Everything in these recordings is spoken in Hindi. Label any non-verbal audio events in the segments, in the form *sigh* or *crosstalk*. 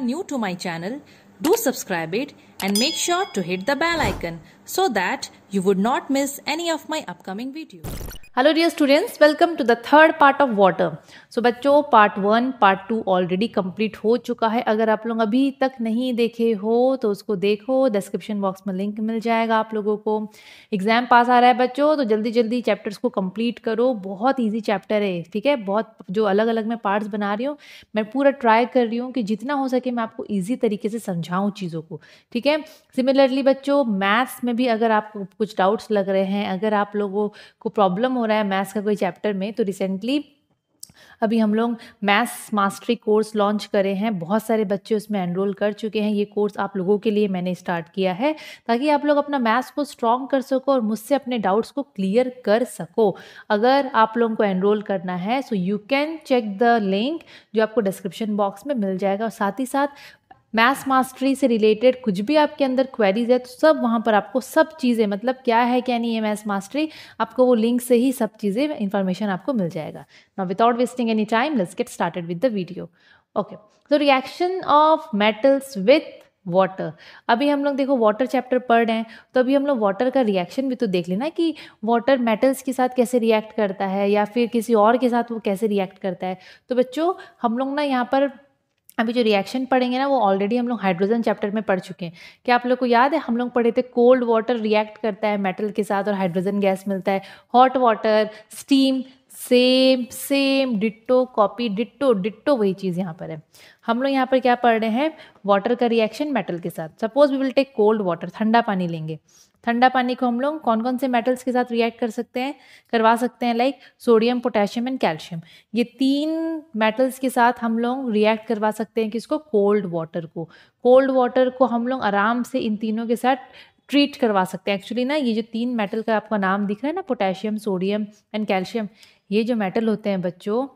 are new to my channel, do subscribe it and make sure to hit the bell icon so that you would not miss any of my upcoming videos. Hello dear students, welcome to the third part of water. So so, बच्चों part one part two already complete हो चुका है अगर आप लोग अभी तक नहीं देखे हो तो उसको देखो डिस्क्रिप्शन बॉक्स में लिंक मिल जाएगा आप लोगों को एग्ज़ाम पास आ रहा है बच्चों तो जल्दी जल्दी चैप्टर्स को कंप्लीट करो बहुत ईजी चैप्टर है ठीक है बहुत जो अलग अलग मैं पार्ट्स बना रही हूँ मैं पूरा ट्राई कर रही हूँ कि जितना हो सके मैं आपको ईजी तरीके से समझाऊँ चीज़ों को ठीक है सिमिलरली बच्चों मैथ्स में भी अगर आपको कुछ डाउट्स लग रहे हैं अगर आप लोगों को प्रॉब्लम हो रहा है मैथ्स का कोई चैप्टर में तो रिसेंटली अभी हम लोग मैथ्स मास्टरी कोर्स लॉन्च करे हैं बहुत सारे बच्चे उसमें एनरोल कर चुके हैं ये कोर्स आप लोगों के लिए मैंने स्टार्ट किया है ताकि आप लोग अपना मैथ्स को स्ट्रॉन्ग कर सको और मुझसे अपने डाउट्स को क्लियर कर सको अगर आप लोगों को एनरोल करना है so you can check the link जो आपको डिस्क्रिप्शन बॉक्स में मिल जाएगा और साथ ही साथ मैथ्स मास्टरी से रिलेटेड कुछ भी आपके अंदर क्वेरीज है तो सब वहाँ पर आपको सब चीज़ें मतलब क्या है क्या नहीं है मैथ्स मास्टरी आपको वो लिंक से ही सब चीज़ें इन्फॉर्मेशन आपको मिल जाएगा ना without wasting any time let's get started with the video okay तो reaction of metals with water अभी हम लोग देखो वाटर चैप्टर पढ़ रहे हैं तो अभी हम लोग वाटर का रिएक्शन भी तो देख लेना कि वाटर मेटल्स के साथ कैसे रिएक्ट करता है या फिर किसी और के साथ वो कैसे रिएक्ट करता है तो बच्चों हम लोग ना यहाँ पर अभी जो रिएक्शन पढ़ेंगे ना वो ऑलरेडी हम लोग हाइड्रोजन चैप्टर में पढ़ चुके हैं क्या आप लोग को याद है हम लोग पढ़े थे कोल्ड वाटर रिएक्ट करता है मेटल के साथ और हाइड्रोजन गैस मिलता है hot water steam same same ditto copy ditto ditto वही चीज़ यहाँ पर है हम लोग यहाँ पर क्या पढ़ रहे हैं वाटर का रिएक्शन मेटल के साथ suppose we will take cold water ठंडा पानी लेंगे ठंडा पानी को हम लोग कौन कौन से मेटल्स के साथ रिएक्ट कर सकते हैं करवा सकते हैं like sodium potassium and calcium ये तीन मेटल्स के साथ हम लोग रिएक्ट करवा सकते हैं किसको कोल्ड वाटर को कोल्ड वाटर को हम लोग आराम से इन तीनों के साथ ट्रीट करवा सकते हैं एक्चुअली ना ये जो तीन मेटल का आपका नाम दिख रहा है ना पोटेशियम सोडियम एंड कैल्शियम ये जो मेटल होते हैं बच्चों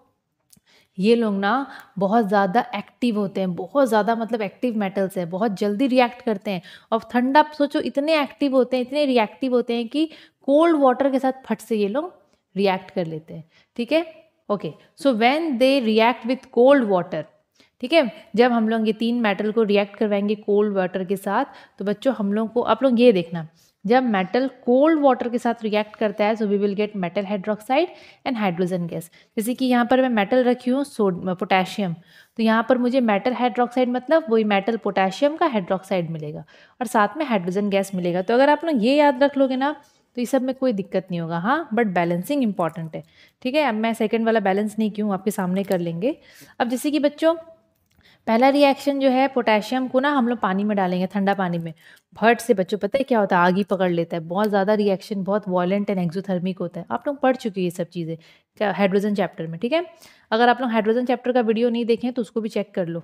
ये लोग ना बहुत ज़्यादा एक्टिव होते हैं बहुत ज़्यादा मतलब एक्टिव मेटल्स हैं बहुत जल्दी रिएक्ट करते हैं और ठंडा सोचो इतने एक्टिव होते हैं इतने रिएक्टिव होते हैं कि कोल्ड वाटर के साथ फट से ये लोग रिएक्ट कर लेते हैं ठीक है okay so when they react with cold water ठीक है जब हम लोग ये तीन मेटल को रिएक्ट करवाएंगे कोल्ड वाटर के साथ तो बच्चों हम लोग को आप लोग ये देखना जब मेटल कोल्ड वाटर के साथ रिएक्ट करता है so we will get metal hydroxide and hydrogen gas जैसे कि यहाँ पर मैं मेटल रखी हूँ पोटेशियम तो यहाँ पर मुझे मेटल हाइड्रोक्साइड मतलब वही मेटल पोटेशियम का हाइड्रोक्साइड मिलेगा और साथ में हाइड्रोजन गैस मिलेगा तो अगर आप लोग ये याद रख लोगे ना तो ये सब में कोई दिक्कत नहीं होगा हाँ बट बैलेंसिंग इंपॉर्टेंट है ठीक है अब मैं सेकेंड वाला बैलेंस नहीं क्यों आपके सामने कर लेंगे अब जैसे कि बच्चों पहला रिएक्शन जो है पोटेशियम को ना हम लोग पानी में डालेंगे ठंडा पानी में भट से बच्चों पता है क्या होता है आग ही पकड़ लेता है बहुत ज़्यादा रिएक्शन बहुत वॉलेंट एंड एक्जोथर्मिक होता है आप लोग पढ़ चुके हैं ये सब चीज़ें हाइड्रोजन चैप्टर में ठीक है अगर आप लोग हाइड्रोजन चैप्टर का वीडियो नहीं देखें तो उसको भी चेक कर लो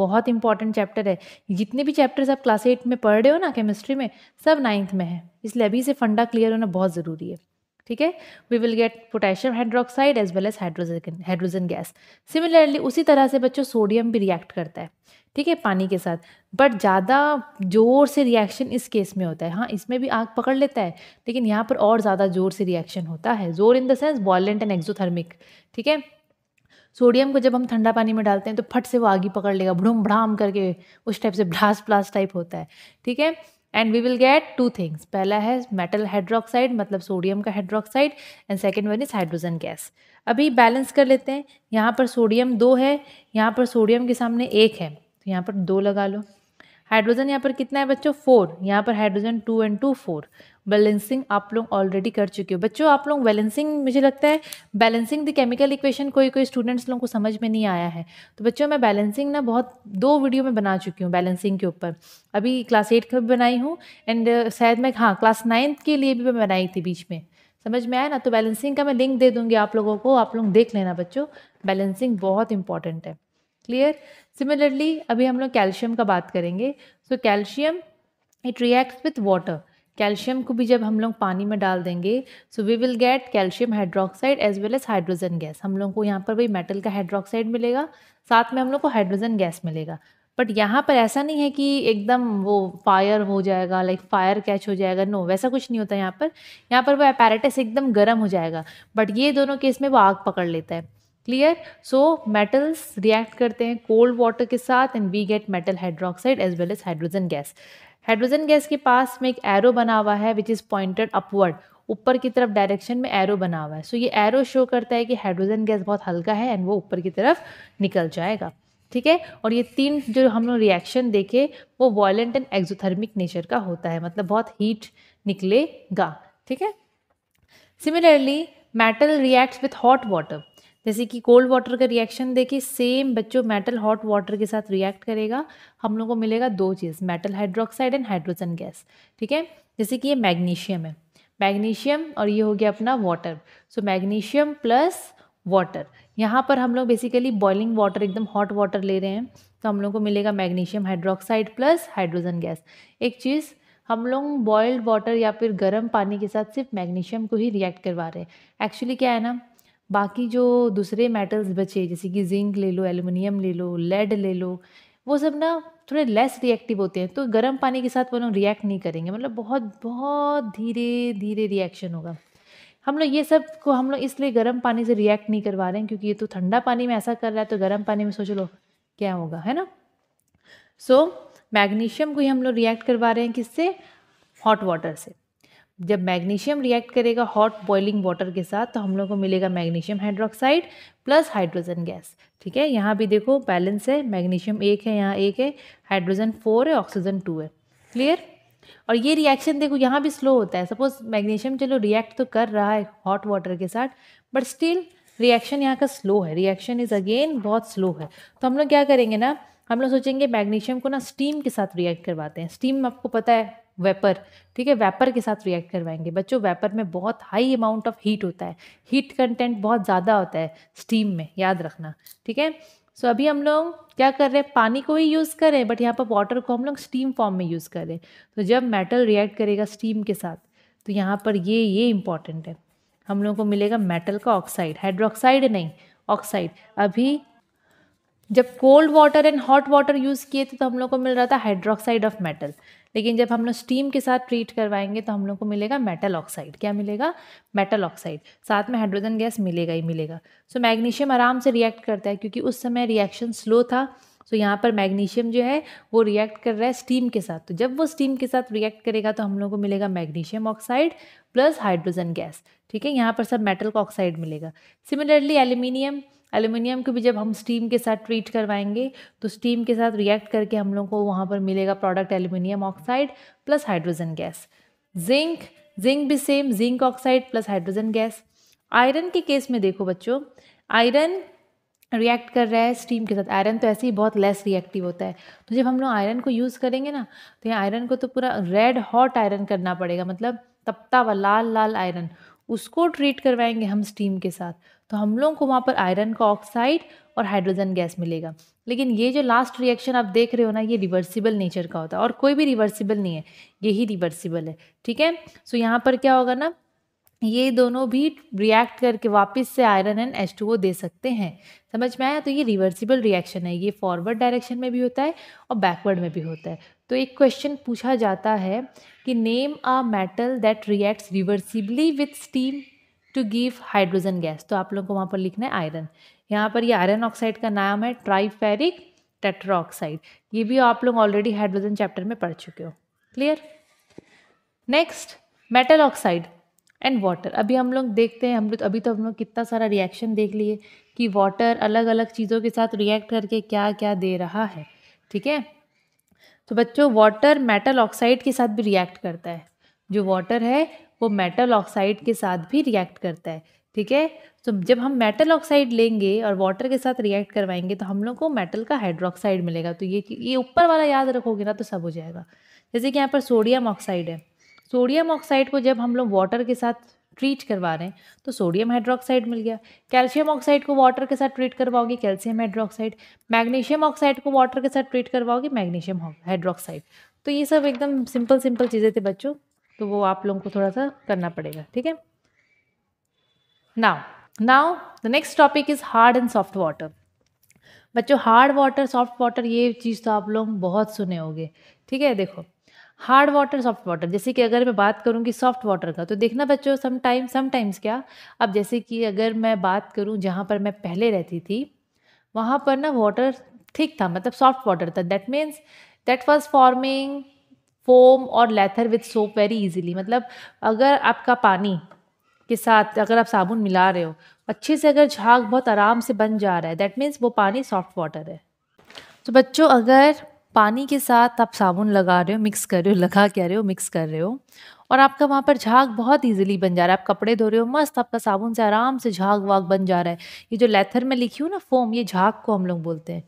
बहुत इंपॉर्टेंट चैप्टर है जितने भी चैप्टर्स आप क्लास एट में पढ़ रहे हो ना केमिस्ट्री में सब नाइन्थ में है इसलिए अभी से फंडा क्लियर होना बहुत ज़रूरी है ठीक है we will get potassium hydroxide as well as hydrogen hydrogen gas similarly उसी तरह से बच्चों सोडियम भी रिएक्ट करता है ठीक है पानी के साथ बट ज़्यादा जोर से रिएक्शन इस केस में होता है हाँ इसमें भी आग पकड़ लेता है लेकिन यहाँ पर और ज़्यादा जोर से रिएक्शन होता है जोर in the sense violent and exothermic ठीक है सोडियम को जब हम ठंडा पानी में डालते हैं तो फट से वो आगे पकड़ लेगा भड़ूम भड़ाम करके उस टाइप से ब्लास्ट ब्लास्ट टाइप होता है ठीक है and we will get two things पहला है मेटल हाइड्रोक्साइड मतलब सोडियम का hydroxide and second one is hydrogen gas अभी बैलेंस कर लेते हैं यहाँ पर सोडियम दो है यहाँ पर सोडियम के सामने एक है तो यहाँ पर दो लगा लो हाइड्रोजन यहाँ पर कितना है बच्चों फोर यहाँ पर hydrogen two and two four balancing आप लोग ऑलरेडी कर चुके हो बच्चों आप लोग बैलेंसिंग मुझे लगता है बैलेंसिंग द केमिकल इक्वेशन कोई कोई स्टूडेंट्स लोगों को समझ में नहीं आया है तो बच्चों मैं बैलेंसिंग ना बहुत दो वीडियो में बना चुकी हूँ बैलेंसिंग के ऊपर अभी क्लास एट का भी बनाई हूँ एंड uh, शायद मैं हाँ क्लास नाइन्थ के लिए भी मैं बनाई थी बीच में समझ में आया ना तो बैलेंसिंग का मैं लिंक दे दूंगी आप लोगों को आप लोग देख लेना बच्चों बैलेंसिंग बहुत इंपॉर्टेंट है क्लियर सिमिलरली अभी हम लोग कैल्शियम का बात करेंगे so calcium it reacts with water calcium को भी जब हम लोग पानी में डाल देंगे so we will get calcium hydroxide as well as hydrogen gas हम लोग को यहाँ पर भाई मेटल का हाइड्रोक्साइड मिलेगा साथ में हम लोग को हाइड्रोजन गैस मिलेगा बट यहाँ पर ऐसा नहीं है कि एकदम वो फायर हो जाएगा लाइक फायर कैच हो जाएगा नो वैसा कुछ नहीं होता यहाँ पर यहाँ पर वो अपैरेटस एकदम गर्म हो जाएगा बट ये दोनों केस में वो आग पकड़ लेता है क्लियर सो मेटल्स रिएक्ट करते हैं कोल्ड वाटर के साथ and we get metal hydroxide as well as hydrogen gas hydrogen gas के पास में एक एरो बना हुआ है विच इज़ पॉइंटेड अपवर्ड ऊपर की तरफ डायरेक्शन में एरो बना हुआ है सो so, ये एरो शो करता है कि हाइड्रोजन गैस बहुत हल्का है एंड वो ऊपर की तरफ निकल जाएगा ठीक है और ये तीन जो हम लोग रिएक्शन देखे वो वॉयलेंट एंड एक्जोथर्मिक नेचर का होता है मतलब बहुत हीट निकलेगा ठीक है similarly metal reacts with hot water जैसे कि कोल्ड वाटर का रिएक्शन देखिए सेम बच्चों मेटल हॉट वाटर के साथ रिएक्ट करेगा हम लोग को मिलेगा दो चीज़ metal hydroxide and hydrogen gas ठीक है जैसे कि ये मैग्नीशियम है मैग्नीशियम और ये हो गया अपना water so magnesium plus water यहाँ पर हम लोग बेसिकली बॉइलिंग वाटर एकदम हॉट वाटर ले रहे हैं तो हम लोग को मिलेगा magnesium hydroxide plus hydrogen gas एक चीज़ हम लोग बॉयल्ड वाटर या फिर गर्म पानी के साथ सिर्फ मैग्नीशियम को ही रिएक्ट करवा रहे हैं एक्चुअली क्या है ना बाकी जो दूसरे मेटल्स बचे जैसे कि जिंक ले लो एलुमिनियम ले लो लेड ले लो वो सब ना थोड़े लेस रिएक्टिव होते हैं तो गर्म पानी के साथ वो लोग रिएक्ट नहीं करेंगे मतलब बहुत बहुत धीरे धीरे रिएक्शन होगा हम लोग ये सब को हम लोग इसलिए गर्म पानी से रिएक्ट नहीं करवा रहे हैं क्योंकि ये तो ठंडा पानी में ऐसा कर रहा है तो गर्म पानी में सोच लो क्या होगा है ना सो so, मैग्नीशियम को ही हम लोग रिएक्ट करवा रहे हैं किससे हॉट वाटर से जब मैग्नीशियम रिएक्ट करेगा हॉट बॉइलिंग वाटर के साथ तो हम लोग को मिलेगा magnesium hydroxide plus hydrogen gas ठीक है यहाँ भी देखो बैलेंस है मैग्नीशियम एक है यहाँ एक है हाइड्रोजन फोर है ऑक्सीजन टू है क्लियर और ये रिएक्शन देखो यहाँ भी स्लो होता है सपोज मैग्नीशियम चलो रिएक्ट तो कर रहा है हॉट वाटर के साथ बट स्टिल रिएक्शन यहाँ का स्लो है रिएक्शन इज़ अगेन बहुत स्लो है तो हम लोग क्या करेंगे ना हम लोग सोचेंगे मैग्नीशियम को ना स्टीम के साथ रिएक्ट करवाते हैं स्टीम आपको पता है वेपर ठीक है वेपर के साथ रिएक्ट करवाएंगे बच्चों वेपर में बहुत हाई अमाउंट ऑफ हीट होता है हीट कंटेंट बहुत ज़्यादा होता है स्टीम में याद रखना ठीक है सो अभी हम लोग क्या कर रहे हैं पानी को ही यूज़ करें बट यहाँ पर वाटर को हम लोग स्टीम फॉर्म में यूज़ करें तो जब मेटल रिएक्ट करेगा स्टीम के साथ तो यहाँ पर ये ये इंपॉर्टेंट है हम लोगों को मिलेगा मेटल का ऑक्साइड हाइड्रोक्साइड नहीं ऑक्साइड अभी जब cold water and hot water use किए थे तो हम लोग को मिल रहा था हाइड्रोक्साइड ऑफ मेटल लेकिन जब हम लोग स्टीम के साथ ट्रीट करवाएंगे तो हम लोग को मिलेगा मेटल ऑक्साइड क्या मिलेगा मेटल ऑक्साइड साथ में हाइड्रोजन गैस मिलेगा ही मिलेगा सो so, मैग्नीशियम आराम से रिएक्ट करता है क्योंकि उस समय रिएक्शन स्लो था सो so, यहाँ पर मैग्नीशियम जो है वो रिएक्ट कर रहा है स्टीम के साथ तो जब वो स्टीम के साथ रिएक्ट करेगा तो हम लोग को मिलेगा magnesium oxide plus hydrogen gas ठीक है यहाँ पर सब मेटल का ऑक्साइड मिलेगा सिमिलरली एल्यूमिनियम एल्युमिनियम को भी जब हम स्टीम के साथ ट्रीट करवाएंगे तो स्टीम के साथ रिएक्ट करके हम लोग को वहाँ पर मिलेगा product aluminium oxide plus hydrogen gas zinc zinc भी same zinc oxide plus hydrogen gas iron के केस में देखो बच्चों आयरन रिएक्ट कर रहा है स्टीम के साथ आयरन तो ऐसे ही बहुत लेस रिएक्टिव होता है तो जब हम लोग आयरन को यूज़ करेंगे ना तो यहाँ आयरन को तो पूरा रेड हॉट आयरन करना पड़ेगा मतलब तपता हुआ लाल लाल आयरन उसको ट्रीट करवाएंगे हम स्टीम के साथ तो हम लोगों को वहाँ पर आयरन का ऑक्साइड और हाइड्रोजन गैस मिलेगा लेकिन ये जो लास्ट रिएक्शन आप देख रहे हो ना ये रिवर्सिबल नेचर का होता है और कोई भी रिवर्सिबल नहीं है यही रिवर्सिबल है ठीक है सो यहाँ पर क्या होगा ना ये दोनों भी रिएक्ट करके वापस से iron and H two O दे सकते हैं समझ में आया तो ये रिवर्सिबल रिएक्शन है ये फॉरवर्ड डायरेक्शन में भी होता है और बैकवर्ड में भी होता है तो एक क्वेश्चन पूछा जाता है कि name a metal that reacts reversibly with steam to give hydrogen gas तो आप लोगों को वहाँ पर लिखना है आयरन यहाँ पर ये आयरन ऑक्साइड का नाम है ट्राईफेरिक टेट्राऑक्साइड ये भी आप लोग ऑलरेडी हाइड्रोजन चैप्टर में पढ़ चुके हो clear next metal oxide and water अभी हम लोग देखते हैं हम लोग अभी तो हम लोग कितना सारा रिएक्शन देख लिए कि वाटर अलग अलग चीज़ों के साथ रिएक्ट करके क्या क्या दे रहा है ठीक है तो बच्चों वाटर मेटल ऑक्साइड के साथ भी रिएक्ट करता है जो वाटर है वो मेटल ऑक्साइड के साथ भी रिएक्ट करता है ठीक है तो जब हम मेटल ऑक्साइड लेंगे और वाटर के साथ रिएक्ट करवाएंगे तो हम लोग को मेटल का हाइड्रोक्साइड मिलेगा तो ये ये ऊपर वाला याद रखोगे ना तो सब हो जाएगा जैसे कि यहाँ पर सोडियम ऑक्साइड है सोडियम ऑक्साइड को जब हम लोग वाटर के साथ ट्रीट करवा रहे हैं तो सोडियम हाइड्रोक्साइड मिल गया कैल्शियम ऑक्साइड को वाटर के साथ ट्रीट करवाओगे कैल्शियम हाइड्रोक्साइड मैग्नीशियम ऑक्साइड को वाटर के साथ ट्रीट करवाओगे मैग्नीशियम हाइड्रोक्साइड तो ये सब एकदम सिंपल सिंपल चीज़ें थे बच्चों तो वो आप लोगों को थोड़ा सा करना पड़ेगा ठीक है now now the next topic is hard and soft water बच्चों हार्ड वाटर सॉफ्ट वाटर ये चीज़ तो आप लोग बहुत सुने होंगे ठीक है देखो हार्ड वाटर सॉफ्ट वाटर जैसे कि अगर मैं बात करूँगी सॉफ्ट वाटर का तो देखना बच्चों समटाइम समटाइम्स क्या अब जैसे कि अगर मैं बात करूँ जहाँ पर मैं पहले रहती थी वहाँ पर ना वाटर ठीक था मतलब सॉफ्ट वाटर था that means that was forming foam और lather with soap very easily मतलब अगर आपका पानी के साथ अगर आप साबुन मिला रहे हो अच्छे से अगर झाग बहुत आराम से बन जा रहा है दैट मीन्स वो पानी सॉफ्ट वाटर है तो बच्चों अगर पानी के साथ आप साबुन लगा रहे हो मिक्स कर रहे हो लगा क्या रहे हो मिक्स कर रहे हो और आपका वहाँ पर झाग बहुत इजीली बन जा रहा है आप कपड़े धो रहे हो मस्त आपका साबुन से आराम से झाग वाग बन जा रहा है ये जो लेथर में लिखी हूँ ना फोम ये झाग को हम लोग बोलते हैं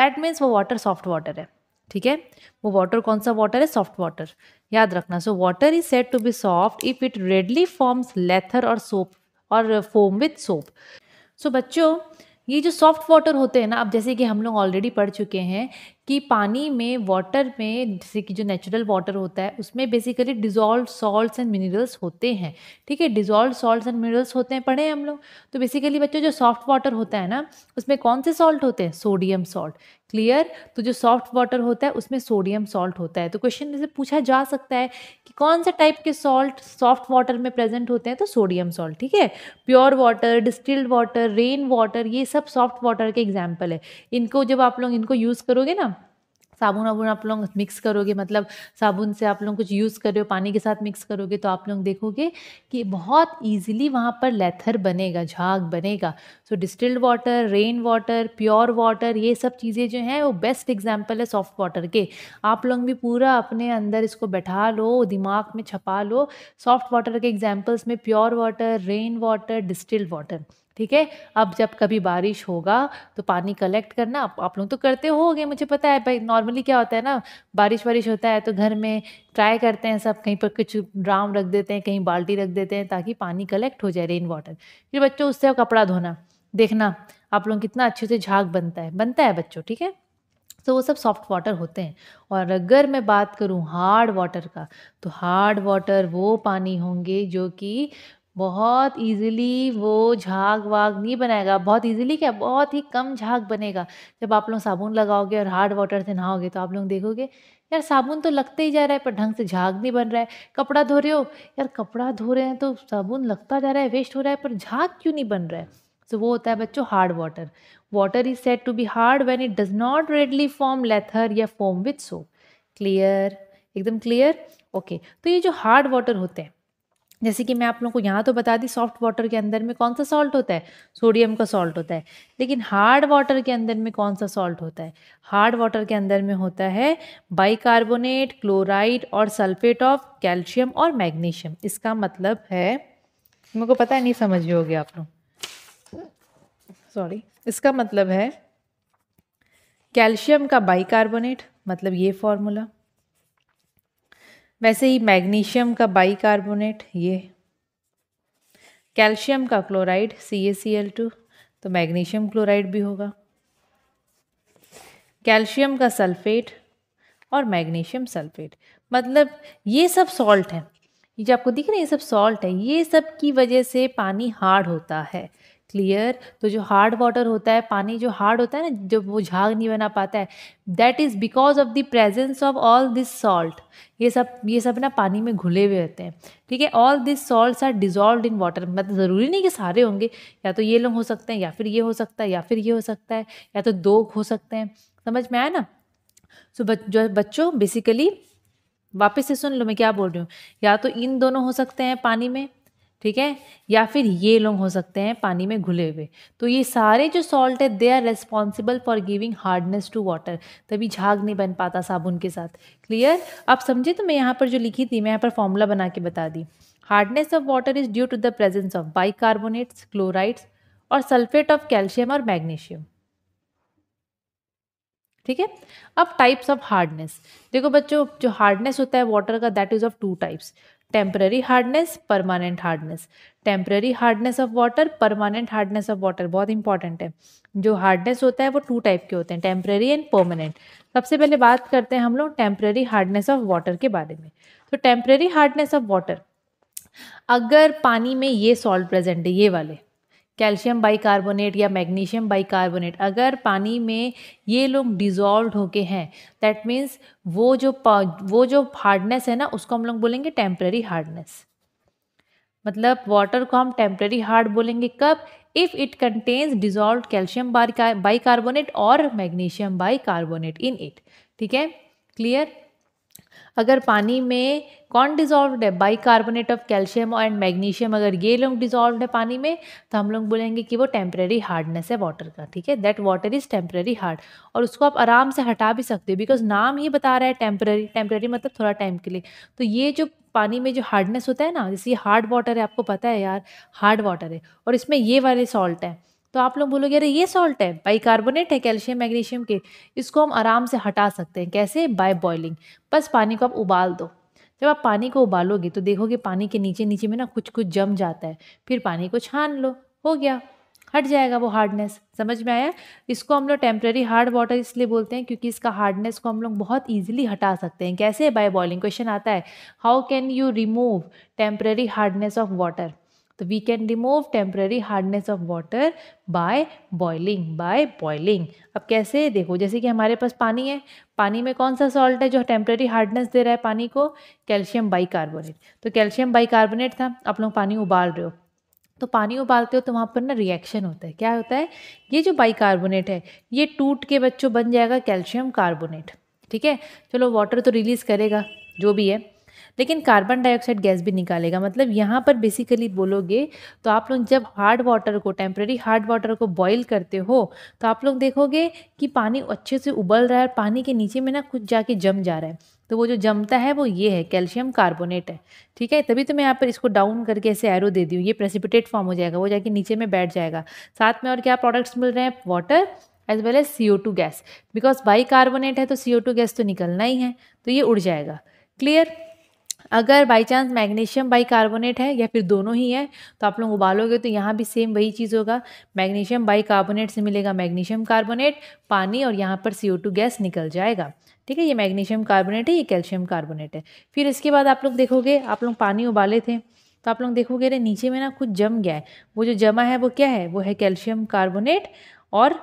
दैट मीन्स वो वाटर सॉफ्ट वाटर है ठीक है वो वाटर कौन सा वाटर है सॉफ्ट वाटर याद रखना so water is said to be soft if it readily forms lather और सोप और फोम विथ सोप सो बच्चों ये जो सॉफ्ट वाटर होते हैं ना अब जैसे कि हम लोग ऑलरेडी पढ़ चुके हैं कि पानी में वाटर में जैसे कि जो नेचुरल वाटर होता है उसमें basically dissolve salts and minerals होते हैं ठीक है डिजॉल्व सॉल्ट्स एंड मिनरल्स होते हैं पढ़े हम लोग तो बेसिकली बच्चों जो सॉफ्ट वाटर होता है ना उसमें कौन से सॉल्ट होते हैं सोडियम सॉल्ट क्लियर तो जो सॉफ्ट वाटर होता है उसमें सोडियम सॉल्ट होता है तो क्वेश्चन जैसे पूछा जा सकता है कि कौन से टाइप के सॉल्ट सॉफ्ट वाटर में प्रेजेंट होते हैं तो सोडियम सॉल्ट ठीक है pure water distilled water rain water ये सब सॉफ्ट वाटर के एग्जाम्पल है इनको जब आप लोग इनको यूज़ करोगे ना साबुन वाबुन आप लोग मिक्स करोगे मतलब साबुन से आप लोग कुछ यूज़ कर रहे हो पानी के साथ मिक्स करोगे तो आप लोग देखोगे कि बहुत इजीली वहाँ पर लेथर बनेगा झाग बनेगा so distilled water rain water pure water ये सब चीज़ें जो हैं वो बेस्ट एग्जाम्पल है सॉफ्ट वाटर के आप लोग भी पूरा अपने अंदर इसको बैठा लो दिमाग में छपा लो सॉफ्ट वाटर के एग्जाम्पल्स में pure water rain water distilled water ठीक है अब जब कभी बारिश होगा तो पानी कलेक्ट करना आप, आप लोग तो करते गए मुझे पता है भाई नॉर्मली क्या होता है ना बारिश वारिश होता है तो घर में ट्राई करते हैं सब कहीं पर कुछ ड्राम रख देते हैं कहीं बाल्टी रख देते हैं ताकि पानी कलेक्ट हो जाए रेन वाटर फिर बच्चों उससे कपड़ा धोना देखना आप लोग कितना अच्छे से झाग बनता है बनता है बच्चों ठीक है तो वो सब सॉफ्ट वाटर होते हैं और अगर मैं बात करूँ हार्ड वाटर का तो हार्ड वाटर वो पानी होंगे जो कि बहुत इजीली वो झाग वाग नहीं बनाएगा बहुत इजीली क्या बहुत ही कम झाग बनेगा जब आप लोग साबुन लगाओगे और हार्ड वाटर से नहाओगे तो आप लोग देखोगे यार साबुन तो लगते ही जा रहा है पर ढंग से झाग नहीं बन रहा है कपड़ा धो रहे हो यार कपड़ा धो रहे हैं तो साबुन लगता जा रहा है वेस्ट हो रहा है पर झाग क्यों नहीं बन रहा है सो so, वो होता है बच्चों hard water water is said to be hard when it does not readily form lather या फॉर्म विथ सोप क्लियर एकदम क्लियर ओके तो ये जो हार्ड वाटर होते हैं जैसे कि मैं आप लोगों को यहाँ तो बता दी सॉफ्ट वाटर के अंदर में कौन सा सॉल्ट होता है सोडियम का सॉल्ट होता है लेकिन हार्ड वाटर के अंदर में कौन सा सॉल्ट होता है हार्ड वाटर के अंदर में होता है बाइकार्बोनेट क्लोराइड और सल्फेट ऑफ कैल्शियम और मैग्नीशियम इसका मतलब है मेरे को पता है नहीं समझ हो गया आप लोग सॉरी इसका मतलब है कैल्शियम का बाइकार्बोनेट मतलब ये फॉर्मूला वैसे ही मैग्नीशियम का बाइकार्बोनेट ये कैल्शियम का chloride C A C L two तो मैग्नीशियम क्लोराइड भी होगा कैल्शियम का सल्फेट और मैग्नीशियम सल्फेट मतलब ये सब सॉल्ट है ये जो आपको दिख रहे हैं ये सब सॉल्ट है ये सब की वजह से पानी हार्ड होता है क्लियर तो जो हार्ड वाटर होता है पानी जो हार्ड होता है ना जब वो झाग नहीं बना पाता है that is because of the presence of all this salt ये सब ये सब ना पानी में घुले हुए होते हैं ठीक है all this salt are dissolve in water मतलब ज़रूरी नहीं कि सारे होंगे या तो ये लोग हो सकते हैं या फिर ये हो सकता है या फिर ये हो सकता है या तो दो हो सकते हैं समझ में आया ना सो so, जो बच्चों बेसिकली वापस से सुन लो मैं क्या बोल रही हूँ या तो इन दोनों हो सकते हैं पानी में ठीक है या फिर ये लोग हो सकते हैं पानी में घुले हुए तो ये सारे जो सॉल्ट है they are responsible for giving hardness to water तभी झाग नहीं बन पाता साबुन के साथ क्लियर आप समझे तो मैं यहाँ पर जो लिखी थी मैं यहाँ पर फॉर्मूला बना के बता दी hardness of water is due to the presence of bicarbonates chlorides और सल्फेट ऑफ कैल्शियम और मैग्नीशियम ठीक है अब टाइप्स ऑफ हार्डनेस देखो बच्चों जो हार्डनेस होता है वाटर का that is of two types temporary hardness permanent hardness temporary hardness of water permanent hardness of water बहुत इंपॉर्टेंट है जो हार्डनेस होता है वो टू टाइप के होते हैं टेम्पररी एंड परमानेंट सबसे पहले बात करते हैं हम लोग टेम्पररी हार्डनेस ऑफ वाटर के बारे में तो टेम्पररी हार्डनेस ऑफ वाटर अगर पानी में ये सॉल्ट प्रेजेंट है ये वाले कैल्शियम बाइकार्बोनेट या मैग्नीशियम बाइकार्बोनेट अगर पानी में ये लोग डिज़ोल्व होके हैं दैट मीन्स वो जो वो जो हार्डनेस है ना उसको हम लोग बोलेंगे टेम्प्रेरी हार्डनेस मतलब वाटर को हम टेम्प्रेरी हार्ड बोलेंगे कब if it contains dissolve calcium bicarbonate और मैग्नीशियम बाइकार्बोनेट इन इट ठीक है क्लियर अगर पानी में कौन डिजॉल्व्ड है carbonate of calcium and magnesium अगर ये लोग डिजॉल्व्ड है पानी में तो हम लोग बोलेंगे कि वो टेम्प्रेरी हार्डनेस है वाटर का ठीक है that water is temporary hard और उसको आप आराम से हटा भी सकते हो बिकॉज नाम ही बता रहा है टेम्प्रेरी टेम्प्रेरी मतलब थोड़ा टाइम के लिए तो ये जो पानी में जो हार्डनेस होता है ना जैसे ये हार्ड वाटर है आपको पता है यार हार्ड वाटर है और इसमें ये वाले सॉल्ट है तो आप लोग बोलोगे अरे ये सॉल्ट है बाइकार्बोनेट है कैल्शियम मैग्नीशियम के इसको हम आराम से हटा सकते हैं कैसे बाय बॉइलिंग बस पानी को आप उबाल दो जब आप पानी को उबालोगे तो देखोगे पानी के नीचे नीचे में ना कुछ कुछ जम जाता है फिर पानी को छान लो हो गया हट जाएगा वो हार्डनेस समझ में आया इसको हम लोग टेम्प्रेरी हार्ड वाटर इसलिए बोलते हैं क्योंकि इसका हार्डनेस को हम लोग बहुत ईजिली हटा सकते हैं कैसे बाय बॉइलिंग क्वेश्चन आता है how can you remove temporary hardness of water तो we can remove temporary hardness of water by boiling by boiling अब कैसे देखो जैसे कि हमारे पास पानी है पानी में कौन सा सॉल्ट है जो टेम्प्रेरी हार्डनेस दे रहा है पानी को कैल्शियम बाइकार्बोनेट तो कैल्शियम बाइकार्बोनेट था आप लोग पानी उबाल रहे हो तो पानी उबालते हो तो वहाँ पर ना रिएक्शन होता है क्या होता है ये जो बाइकार्बोनेट है ये टूट के बच्चों बन जाएगा कैल्शियम कार्बोनेट ठीक है चलो वाटर तो रिलीज़ करेगा जो भी है लेकिन कार्बन डाइऑक्साइड गैस भी निकालेगा मतलब यहाँ पर बेसिकली बोलोगे तो आप लोग जब हार्ड वाटर को टेम्प्रेरी हार्ड वाटर को बॉईल करते हो तो आप लोग देखोगे कि पानी अच्छे से उबल रहा है पानी के नीचे में ना कुछ जाके जम जा रहा है तो वो जो जमता है वो ये है कैल्शियम कार्बोनेट है ठीक है तभी तो मैं यहाँ पर इसको डाउन करके ऐसे एरो दे दी हूँ ये प्रेसिपिटेट फॉर्म हो जाएगा वो जाके नीचे में बैठ जाएगा साथ में और क्या प्रोडक्ट्स मिल रहे हैं water as well as C O two gas because bicarbonate है तो सी ओ टू गैस तो निकलना ही है तो ये उड़ जाएगा क्लियर अगर बाई चांस मैग्नीशियम कार्बोनेट है या फिर दोनों ही हैं तो आप लोग उबालोगे तो यहाँ भी सेम वही चीज़ होगा मैग्नीशियम कार्बोनेट से मिलेगा मैग्नीशियम कार्बोनेट पानी और यहाँ पर सी गैस निकल जाएगा ठीक है ये मैग्नीशियम कार्बोनेट है ये कैल्शियम कार्बोनेट है फिर इसके बाद आप लोग देखोगे आप लोग पानी उबाले थे तो आप लोग देखोगे अरे नीचे में ना कुछ जम गया है वो जो जमा है वो क्या है वो है कैल्शियम कार्बोनेट और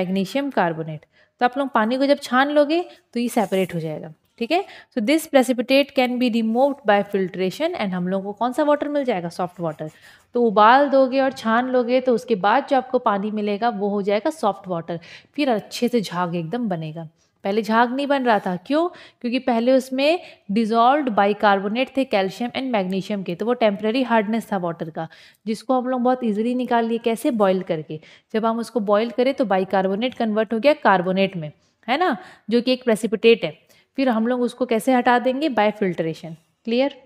मैग्नीशियम कार्बोनेट तो आप लोग पानी को जब छान लोगे तो ये सेपरेट हो जाएगा ठीक है so this precipitate can be removed by filtration and हम लोगों को कौन सा वाटर मिल जाएगा सॉफ्ट वाटर तो उबाल दोगे और छान लोगे तो उसके बाद जो आपको पानी मिलेगा वो हो जाएगा सॉफ्ट वाटर फिर अच्छे से झाग एकदम बनेगा पहले झाग नहीं बन रहा था क्यों क्योंकि पहले उसमें डिजॉल्व बाइकार्बोनेट थे कैल्शियम एंड मैग्नीशियम के तो वो टेम्प्रेरी हार्डनेस था वाटर का जिसको हम लोग बहुत ईजिली निकाल लिए कैसे बॉईल करके जब हम उसको बॉईल करें तो बाइकार्बोनेट कन्वर्ट हो गया कार्बोनेट में है ना जो कि एक प्रेसिपिटेट है फिर हम लोग उसको कैसे हटा देंगे बाय फिल्ट्रेशन क्लियर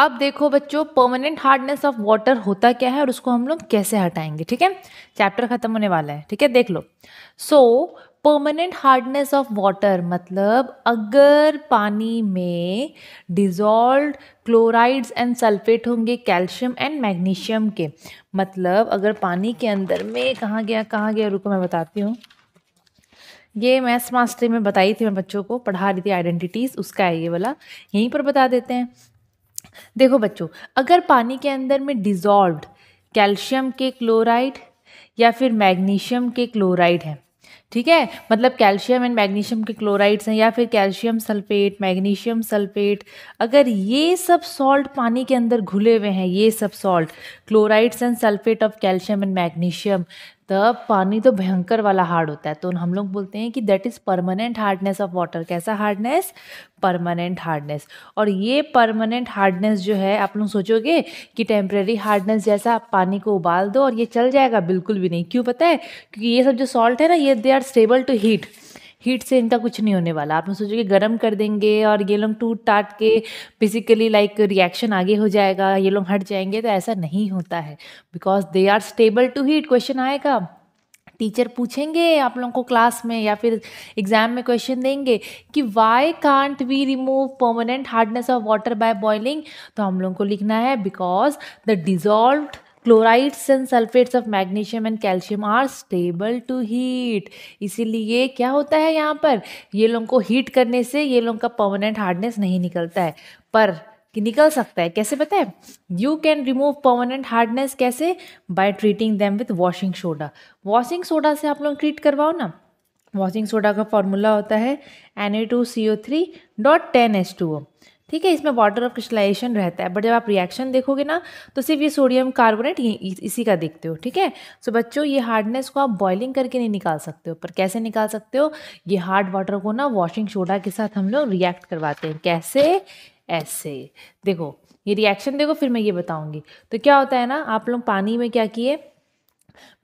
अब देखो बच्चों परमानेंट हार्डनेस ऑफ वाटर होता क्या है और उसको हम लोग कैसे हटाएंगे ठीक है चैप्टर खत्म होने वाला है ठीक है देख लो so permanent hardness of water मतलब अगर पानी में डिजॉल्व क्लोराइड्स एंड सल्फेट होंगे कैल्शियम एंड मैग्नीशियम के मतलब अगर पानी के अंदर में कहाँ गया कहाँ गया रुको मैं बताती हूँ ये मैथ्स मास्टरी में बताई थी मैं बच्चों को पढ़ा रही थी आइडेंटिटीज़ उसका है ये वाला यहीं पर बता देते हैं देखो बच्चों अगर पानी के अंदर में डिजॉल्व कैल्शियम के क्लोराइड या फिर मैग्नीशियम के क्लोराइड है ठीक है मतलब कैल्शियम एंड मैग्नीशियम के क्लोराइड्स हैं या फिर कैल्शियम सल्फेट मैग्नीशियम सल्फेट अगर ये सब सॉल्ट पानी के अंदर घुले हुए हैं ये सब salt chlorides and sulphate of calcium and magnesium तब पानी तो भयंकर वाला हार्ड होता है तो हम लोग बोलते हैं कि that is permanent hardness of water कैसा हार्डनेस परमानेंट हार्डनेस और ये परमानेंट हार्डनेस जो है आप लोग सोचोगे कि टेम्प्रेरी हार्डनेस जैसा आप पानी को उबाल दो और ये चल जाएगा बिल्कुल भी नहीं क्यों पता है क्योंकि ये सब जो सॉल्ट है ना ये they are stable to heat heat से इनका कुछ नहीं होने वाला आपने सोचा कि गर्म कर देंगे और ये लोग टूट टाट के फिजिकली लाइक रिएक्शन आगे हो जाएगा ये लोग हट जाएंगे तो ऐसा नहीं होता है because they are stable to heat question आएगा टीचर पूछेंगे आप लोगों को क्लास में या फिर एग्जाम में क्वेश्चन देंगे कि why can't we remove permanent hardness of water by boiling तो हम लोगों को लिखना है because the dissolve chlorides and sulphates of magnesium and calcium are stable to heat इसीलिए क्या होता है यहाँ पर ये लोगों को हीट करने से ये लोगों का परमानेंट हार्डनेस नहीं निकलता है पर कि निकल सकता है कैसे पता है you can remove permanent hardness कैसे by treating them with washing soda washing soda से आप लोग ट्रीट करवाओ ना वॉशिंग सोडा का फॉर्मूला होता है N A two C O three dot ten S two O ठीक है इसमें वाटर ऑफ क्रिस्टलाइजेशन रहता है बट जब आप रिएक्शन देखोगे ना तो सिर्फ ये सोडियम कार्बोनेट इसी का देखते हो ठीक है सो बच्चों ये हार्डनेस को आप बॉइलिंग करके नहीं निकाल सकते हो पर कैसे निकाल सकते हो ये हार्ड वाटर को ना वॉशिंग सोडा के साथ हम लोग रिएक्ट करवाते हैं कैसे ऐसे देखो ये रिएक्शन देखो फिर मैं ये बताऊंगी तो क्या होता है ना आप लोग पानी में क्या किए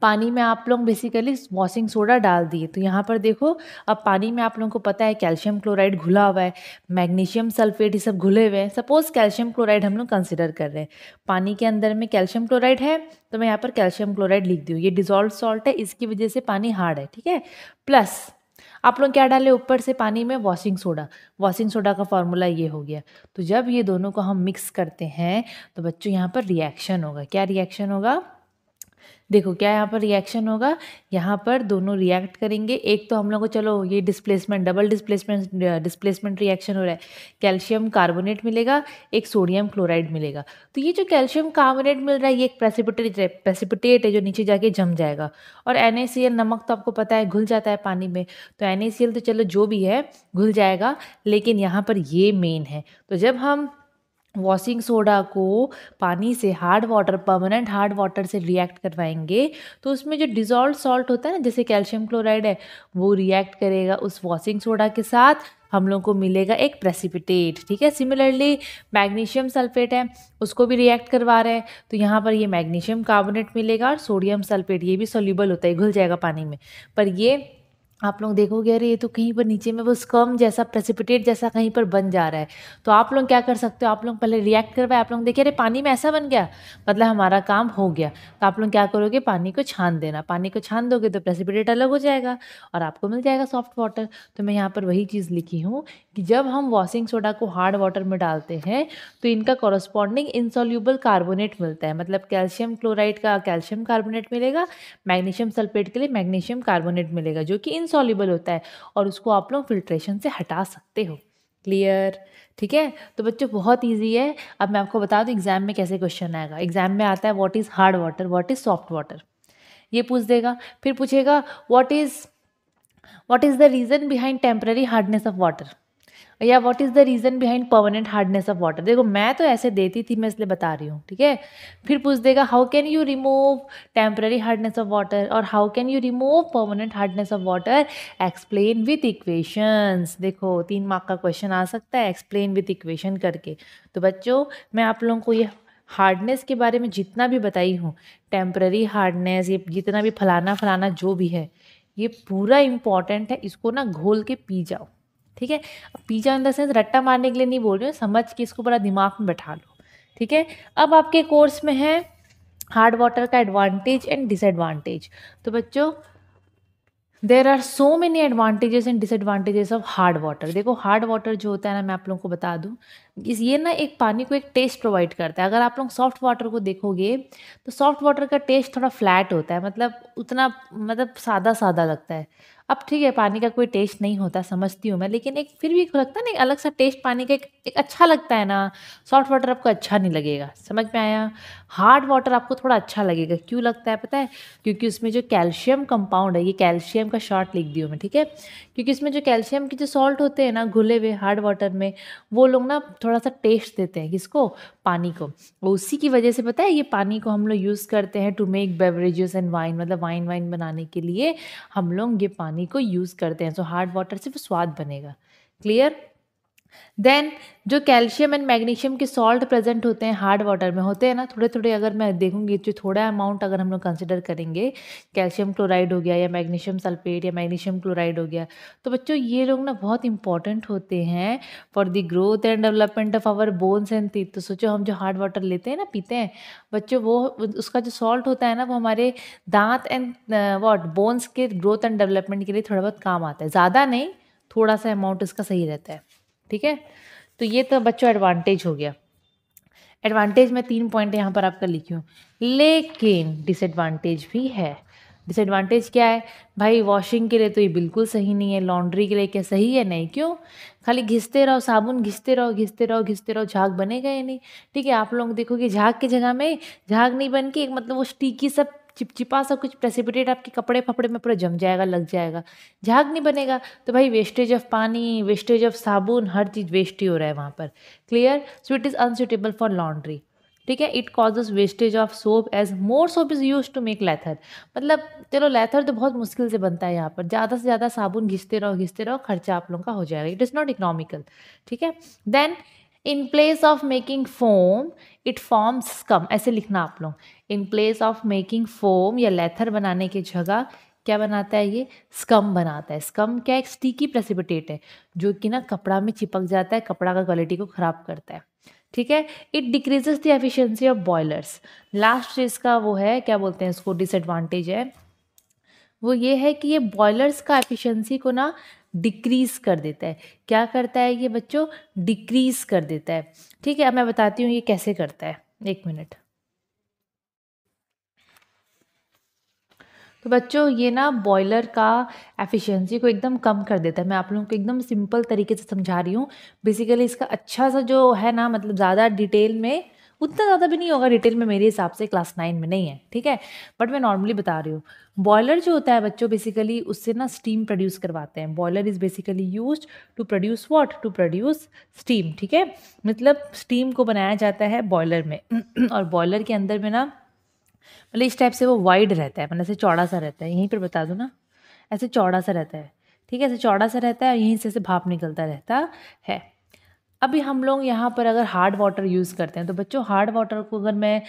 पानी में आप लोग बेसिकली वॉशिंग सोडा डाल दिए तो यहाँ पर देखो अब पानी में आप लोगों को पता है कैल्शियम क्लोराइड घुला हुआ है मैग्नीशियम सल्फेट ये सब घुले हुए हैं सपोज कैल्शियम क्लोराइड हम लोग कंसिडर कर रहे हैं पानी के अंदर में कैल्शियम क्लोराइड है तो मैं यहाँ पर कैल्शियम क्लोराइड लिख दूँ ये डिजॉल्व सॉल्ट है इसकी वजह से पानी हार्ड है ठीक है प्लस आप लोग क्या डाले ऊपर से पानी में वॉशिंग सोडा वॉशिंग सोडा का फॉर्मूला ये हो गया तो जब ये दोनों को हम मिक्स करते हैं तो बच्चों यहाँ पर रिएक्शन होगा क्या रिएक्शन होगा देखो क्या यहाँ पर रिएक्शन होगा यहाँ पर दोनों रिएक्ट करेंगे एक तो हम लोग को चलो ये displacement double displacement displacement reaction हो रहा है कैल्शियम कार्बोनेट मिलेगा एक सोडियम क्लोराइड मिलेगा तो ये जो कैल्शियम कार्बोनेट मिल रहा है ये एक प्रेसिपिटेट है प्रेसिपिटेट है जो नीचे जाके जम जाएगा और एन नमक तो आपको पता है घुल जाता है पानी में तो एन तो चलो जो भी है घुल जाएगा लेकिन यहाँ पर ये मेन है तो जब हम वॉशिंग सोडा को पानी से hard water permanent hard water से रिएक्ट करवाएंगे तो उसमें जो डिजॉल्व सॉल्ट होता है ना जैसे कैल्शियम क्लोराइड है वो रिएक्ट करेगा उस वॉशिंग सोडा के साथ हम लोग को मिलेगा एक प्रेसिपिटेट ठीक है सिमिलरली मैग्नीशियम सल्फेट है उसको भी रिएक्ट करवा रहे हैं तो यहाँ पर ये मैग्नीशियम कार्बोनेट मिलेगा और सोडियम सल्फेट ये भी सोल्यूबल होता है घुल जाएगा पानी में पर ये आप लोग देखोगे अरे ये तो कहीं पर नीचे में वो स्कम जैसा प्रेसिपिटेट जैसा कहीं पर बन जा रहा है तो आप लोग क्या कर सकते हो आप लोग पहले रिएक्ट करवाए आप लोग देखिए अरे पानी में ऐसा बन गया मतलब हमारा काम हो गया तो आप लोग क्या करोगे पानी को छान देना पानी को छान दोगे तो प्रेसिपिटेट अलग हो जाएगा और आपको मिल जाएगा सॉफ्ट वाटर तो मैं यहाँ पर वही चीज़ लिखी हूँ कि जब हम वॉशिंग सोडा को हार्ड वाटर में डालते हैं तो इनका कॉरस्पॉन्डिंग इंसॉल्यूबल कार्बोनेट मिलता है मतलब कैल्शियम क्लोराइड का कैल्शियम कार्बोनेट मिलेगा मैग्नीशियम सल्फेट के लिए मैग्नीशियम कार्बोनेट मिलेगा जो कि इन इनसॉल्यूबल होता है और उसको आप लोग फिल्ट्रेशन से हटा सकते हो क्लियर ठीक है तो बच्चों बहुत इजी है अब मैं आपको बता दूँ एग्ज़ाम में कैसे क्वेश्चन आएगा एग्ज़ाम में आता है what is hard water what is soft water ये पूछ देगा फिर पूछेगा what is what is the reason behind temporary hardness of water या what is the reason behind permanent hardness of water देखो मैं तो ऐसे देती थी मैं इसलिए बता रही हूँ ठीक है फिर पूछ देगा how can you remove temporary hardness of water और how can you remove permanent hardness of water explain with equations देखो तीन मार्क का क्वेश्चन आ सकता है एक्सप्लेन विथ इक्वेशन करके तो बच्चों मैं आप लोगों को ये हार्डनेस के बारे में जितना भी बताई हूँ टेम्प्ररी हार्डनेस ये जितना भी फलाना फलाना जो भी है ये पूरा इम्पॉर्टेंट है इसको ना घोल के पी जाओ ठीक है पिज्ज़ा इन द सेंस रट्टा मारने के लिए नहीं बोल रही हूँ समझ के इसको पूरा दिमाग में बैठा लो ठीक है अब आपके कोर्स में है हार्ड वाटर का एडवांटेज एंड डिसएडवांटेज तो बच्चों there are so many advantages and disadvantages of hard water देखो हार्ड वाटर जो होता है ना मैं आप लोगों को बता दूँ इस ये ना एक पानी को एक टेस्ट प्रोवाइड करता है अगर आप लोग सॉफ्ट वाटर को देखोगे तो सॉफ्ट वाटर का टेस्ट थोड़ा फ्लैट होता है मतलब उतना मतलब सादा सादा लगता है अब ठीक है पानी का कोई टेस्ट नहीं होता समझती हूँ मैं लेकिन एक फिर भी लगता है ना एक अलग सा टेस्ट पानी का एक, एक अच्छा लगता है ना सॉफ्ट वाटर आपको अच्छा नहीं लगेगा समझ में आया हार्ड वाटर आपको थोड़ा अच्छा लगेगा क्यों लगता है पता है क्योंकि उसमें जो कैल्शियम कंपाउंड है ये कैल्शियम का शॉर्ट लिख दी हूँ मैं ठीक है क्योंकि इसमें जो कैल्शियम के जो सॉल्ट होते हैं ना घुले हुए हार्ड वाटर में वो लोग ना थोड़ा सा टेस्ट देते हैं किसको पानी को उसी की वजह से पता है ये पानी को हम लोग यूज़ करते हैं to make beverages and wine मतलब वाइन वाइन बनाने के लिए हम लोग ये पानी को यूज़ करते हैं सो हार्ड वाटर सिर्फ स्वाद बनेगा क्लियर देन जो कैल्शियम एंड मैग्नीशियम के सॉल्ट प्रेजेंट होते हैं हार्ड वाटर में होते हैं ना थोड़े थोड़े अगर मैं देखूंगी जो थोड़ा अमाउंट अगर हम लोग कंसिडर करेंगे कैल्शियम क्लोराइड हो गया या मैग्नीशियम सल्फेट या मैग्नीशियम क्लोराइड हो गया तो बच्चों ये लोग ना बहुत इंपॉर्टेंट होते हैं for the growth and development of our bones and थी तो सोचो हम जो हार्ड वाटर लेते हैं ना पीते हैं बच्चों वो उसका जो सॉल्ट होता है ना वो हमारे दांत एंड वॉट बोन्स के ग्रोथ एंड डेवलपमेंट के लिए थोड़ा बहुत काम आता है ज़्यादा नहीं थोड़ा सा अमाउंट इसका सही रहता है ठीक है तो ये तो बच्चों एडवांटेज हो गया एडवांटेज में तीन पॉइंट यहाँ पर आपका लिखी हूँ लेकिन डिसएडवांटेज भी है डिसएडवांटेज क्या है भाई वॉशिंग के लिए तो ये बिल्कुल सही नहीं है लॉन्ड्री के लिए क्या सही है नहीं क्यों खाली घिसते रहो साबुन घिसते रहो घिसते रहो घिसते रहो झाग बनेगा ही नहीं ठीक है आप लोग देखो कि झाग की जगह में झाग नहीं बन के एक मतलब वो स्टीकी सब चिपचिपा सा कुछ प्रेसिपिटेट आपके कपड़े फपड़े में पूरा जम जाएगा लग जाएगा झाग नहीं बनेगा तो भाई वेस्टेज ऑफ पानी वेस्टेज ऑफ साबुन हर चीज़ वेस्ट ही हो रहा है वहाँ पर clear so it is unsuitable for laundry ठीक है it causes wastage of soap as more soap is use to make lather मतलब चलो लेथर तो बहुत मुश्किल से बनता है यहाँ पर ज़्यादा से ज़्यादा साबुन घिसते रहो घिसते रहो खर्चा आप लोगों का हो जाएगा इट इज़ नॉट इकोनॉमिकल ठीक है then in place of making foam it forms scum ऐसे लिखना आप लोग in place of making foam या लेथर बनाने की जगह क्या बनाता है ये स्कम बनाता है स्कम क्या एक स्टिकी प्रेसिपिटेट है जो कि ना कपड़ा में चिपक जाता है कपड़ा का क्वालिटी को ख़राब करता है ठीक है it decreases the efficiency of boilers last चीज़ का वो है क्या बोलते हैं इसको डिसएडवांटेज है वो ये है कि ये बॉयलर्स का एफिशिएंसी को ना डिक्रीज़ कर देता है क्या करता है ये बच्चों डिक्रीज़ कर देता है ठीक है अब मैं बताती हूँ ये कैसे करता है एक मिनट तो बच्चों ये ना बॉयलर का एफिशिएंसी को एकदम कम कर देता है मैं आप लोगों को एकदम सिंपल तरीके से समझा रही हूँ बेसिकली इसका अच्छा सा जो है ना मतलब ज़्यादा डिटेल में उतना ज़्यादा भी नहीं होगा रिटेल में मेरे हिसाब से क्लास नाइन में नहीं है ठीक है बट मैं नॉर्मली बता रही हूँ बॉयलर जो होता है बच्चों बेसिकली उससे ना स्टीम प्रोड्यूस करवाते हैं boiler is basically use to produce what to produce steam ठीक है मतलब स्टीम को बनाया जाता है बॉयलर में *clears throat* और बॉयलर के अंदर में ना मतलब इस टाइप से वो वाइड रहता है मतलब ऐसे चौड़ा सा रहता है यहीं पर बता दूँ ना ऐसे चौड़ा सा रहता है ठीक है ऐसे चौड़ा सा रहता है और यहीं से ऐसे भाप निकलता रहता है अभी हम लोग यहाँ पर अगर हार्ड वाटर यूज़ करते हैं तो बच्चों हार्ड वाटर को अगर मैं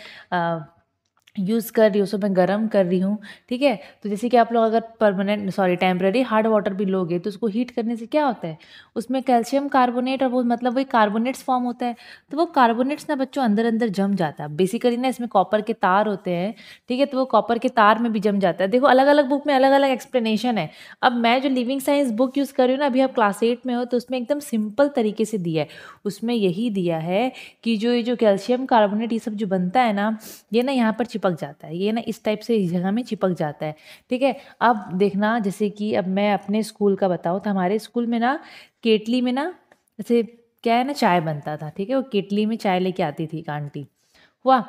यूज़ कर रही हूँ उसको मैं गर्म कर रही हूँ ठीक है तो जैसे कि आप लोग अगर permanent sorry temporary hard water भी लोगे तो उसको हीट करने से क्या होता है उसमें कैल्शियम कार्बोनेट और वो मतलब वही कार्बोनेट्स फॉर्म होता है तो वो कार्बोनेट्स ना बच्चों अंदर अंदर जम जाता है बेसिकली ना इसमें कॉपर के तार होते हैं ठीक है तो वो कॉपर के तार में भी जम जाता है देखो अलग अलग बुक में अलग अलग एक्सप्लेनेशन है अब मैं जो लिविंग साइंस बुक यूज़ कर रही हूँ ना अभी आप क्लास एट में हो तो उसमें एकदम सिंपल तरीके से दिया है उसमें यही दिया है कि जो ये जो कैल्शियम कार्बोनेट ये सब जो बनता है ना ये ना यहाँ पर छिपा चिपक जाता है ये ना इस टाइप से जगह में चिपक जाता है ठीक है अब देखना जैसे कि अब मैं अपने स्कूल का बताऊँ तो हमारे स्कूल में ना केटली में ना जैसे क्या है ना चाय बनता था ठीक है वो केटली में चाय लेके आती थी आंटी हुआ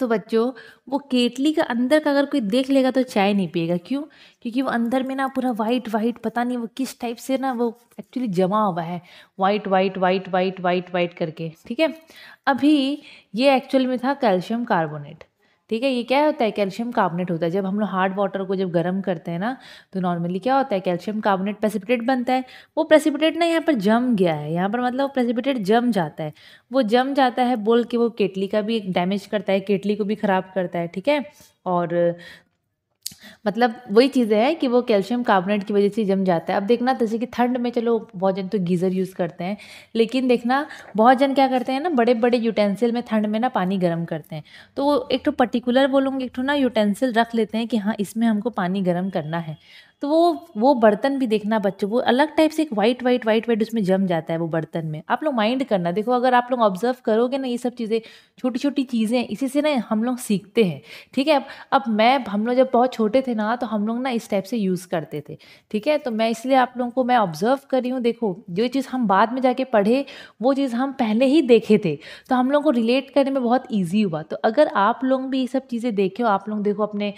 तो बच्चों वो केटली का अंदर का अगर कोई देख लेगा तो चाय नहीं पिएगा क्यों क्योंकि वो अंदर में ना पूरा वाइट वाइट पता नहीं वो किस टाइप से ना वो एक्चुअली जमा हुआ है white white white white white white करके ठीक है अभी ये एक्चुअल में था कैल्शियम कार्बोनेट ठीक है ये क्या होता है कैल्शियम कार्बोनेट होता है जब हम लोग हार्ड वाटर को जब गर्म करते हैं ना तो नॉर्मली क्या होता है कैल्शियम कार्बोनेट प्रेसिपिटेट बनता है वो प्रेसिपिटेट ना यहाँ पर जम गया है यहाँ पर मतलब प्रेसिपिटेट जम जाता है वो जम जाता है बोल के वो केटली का भी डैमेज करता है केटली को भी ख़राब करता है ठीक है और मतलब वही चीज़ें हैं कि वो कैल्शियम कार्बोनेट की वजह से जम जाता है अब देखना जैसे कि ठंड में चलो बहुत जन तो गीज़र यूज़ करते हैं लेकिन देखना बहुत जन क्या करते हैं ना बड़े बड़े यूटेंसिल में ठंड में ना पानी गर्म करते हैं तो एक तो पर्टिकुलर बोलूँगी एक तो ना यूटेंसिल रख लेते हैं कि हाँ इसमें हमको पानी गर्म करना है तो वो वो बर्तन भी देखना बच्चों वो अलग टाइप से एक वाइट वाइट वाइट वाइट उसमें जम जाता है वो बर्तन में आप लोग माइंड करना देखो अगर आप लोग ऑब्जर्व करोगे ना ये सब चीज़ें छोटी छोटी चीज़ें इसी से ना हम लोग सीखते हैं ठीक है अब अब मैं हम लोग जब बहुत छोटे थे ना तो हम लोग ना इस टाइप से यूज़ करते थे ठीक है तो मैं इसलिए आप लोगों को मैं ऑब्जर्व कर रही हूँ देखो जो चीज़ हम बाद में जाके पढ़े वो चीज़ हम पहले ही देखे थे तो हम लोग को रिलेट करने में बहुत ईजी हुआ तो अगर आप लोग भी ये सब चीज़ें देखे हो आप लोग देखो अपने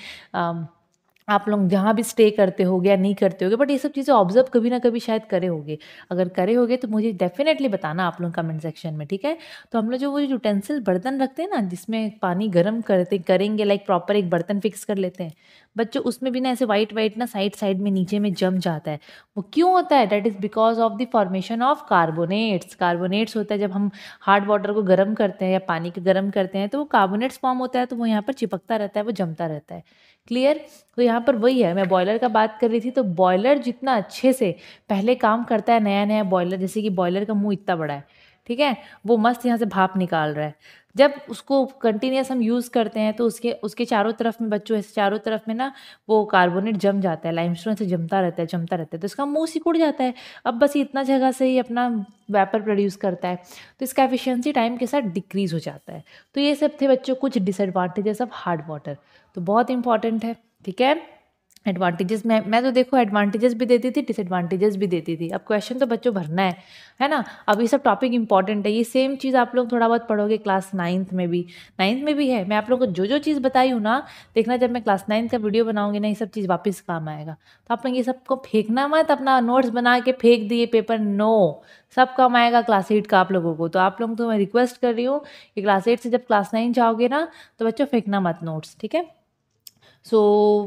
आप लोग जहाँ भी स्टे करते हो या नहीं करते हो बट ये सब चीज़ें ऑब्जर्व कभी ना कभी शायद करे होगे अगर करे होगे तो मुझे डेफिनेटली बताना आप लोग कमेंट सेक्शन में ठीक है तो हम लोग जो वो यूटेंसिल बर्तन रखते हैं ना जिसमें पानी गर्म करते करेंगे लाइक प्रॉपर एक बर्तन फिक्स कर लेते हैं बच्चों उसमें भी ना ऐसे वाइट वाइट ना साइड साइड में नीचे में जम जाता है वो क्यों होता है that is because of the formation of carbonates carbonates होता है जब हम हार्ड वाटर को गर्म करते हैं या पानी को गर्म करते हैं तो वो कार्बोनेट्स फॉर्म होता है तो वो यहाँ पर चिपकता रहता है वो जमता रहता है क्लियर तो यहाँ पर वही है मैं बॉयलर का बात कर रही थी तो बॉयलर जितना अच्छे से पहले काम करता है नया नया बॉयलर जैसे कि बॉयलर का मुंह इतना बड़ा है ठीक है वो मस्त यहाँ से भाप निकाल रहा है जब उसको कंटिन्यूस हम यूज़ करते हैं तो उसके उसके चारों तरफ में बच्चों ऐसे चारों तरफ में ना वो कार्बोनेट जम जाता है लाइमस्टोन से जमता रहता है जमता रहता है तो इसका मुंह सिकुड़ जाता है अब बस इतना जगह से ही अपना वेपर प्रोड्यूस करता है तो इसका एफिशिएंसी टाइम के साथ डिक्रीज़ हो जाता है तो ये सब थे बच्चों कुछ डिसएडवांटेजेस ऑफ हार्ड वाटर तो बहुत इंपॉर्टेंट है ठीक है एडवांटेजेस मैं मैं तो देखो एडवांटेजेस भी देती थी डिसएडवांटेजेस भी देती थी अब क्वेश्चन तो बच्चों भरना है है ना अब ये सब टॉपिक इंपॉर्टेंट है ये सेम चीज़ आप लोग थोड़ा बहुत पढ़ोगे क्लास नाइन्थ में भी नाइन्थ में भी है मैं आप लोगों को जो जो चीज़ बताई हूँ ना देखना जब मैं क्लास नाइन्थ का वीडियो बनाऊंगी ना ये सब चीज़ वापस काम आएगा तो आप लोग ये सबको फेंकना मत अपना नोट्स बना के फेंक दिए पेपर नो सब काम आएगा क्लास एट का आप लोगों को तो आप लोग तो मैं रिक्वेस्ट कर रही हूँ कि क्लास एट से जब क्लास नाइन जाओगे ना तो बच्चों फेंकना मत नोट्स ठीक है सो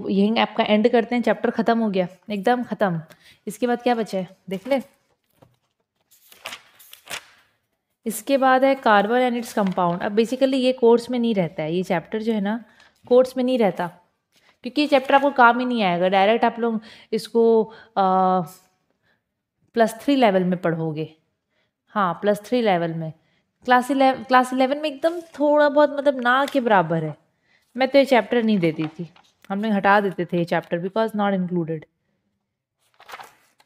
so, यहीं आपका एंड करते हैं चैप्टर ख़त्म हो गया एकदम ख़त्म इसके बाद क्या बचा है देख ले इसके बाद है कार्बन एंड इट्स कंपाउंड अब बेसिकली ये कोर्स में नहीं रहता है ये चैप्टर जो है ना कोर्स में नहीं रहता क्योंकि ये चैप्टर आपको काम ही नहीं आएगा डायरेक्ट आप लोग इसको आ, प्लस थ्री लेवल में पढ़ोगे हाँ प्लस थ्री लेवल में क्लास इलेवन क्लास इलेवन में एकदम थोड़ा बहुत मतलब ना के बराबर है मैं तो ये चैप्टर नहीं देती थी हम लोग हटा देते थे ये चैप्टर बिकॉज नॉट इंक्लूडेड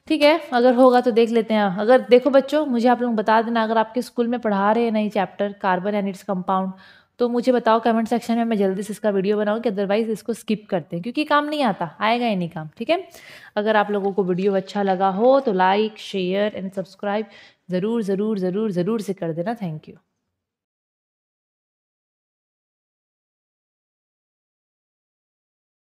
ठीक है अगर होगा तो देख लेते हैं अगर देखो बच्चों मुझे आप लोग बता देना अगर आपके स्कूल में पढ़ा रहे हैं ना ये chapter carbon and its compound तो मुझे बताओ कमेंट सेक्शन में मैं जल्दी से इसका वीडियो बनाऊं कि अदरवाइज़ इसको स्किप करते हैं क्योंकि काम नहीं आता आएगा ही नहीं काम ठीक है अगर आप लोगों को वीडियो अच्छा लगा हो तो लाइक शेयर एंड सब्सक्राइब ज़रूर ज़रूर ज़रूर ज़रूर से कर देना थैंक यू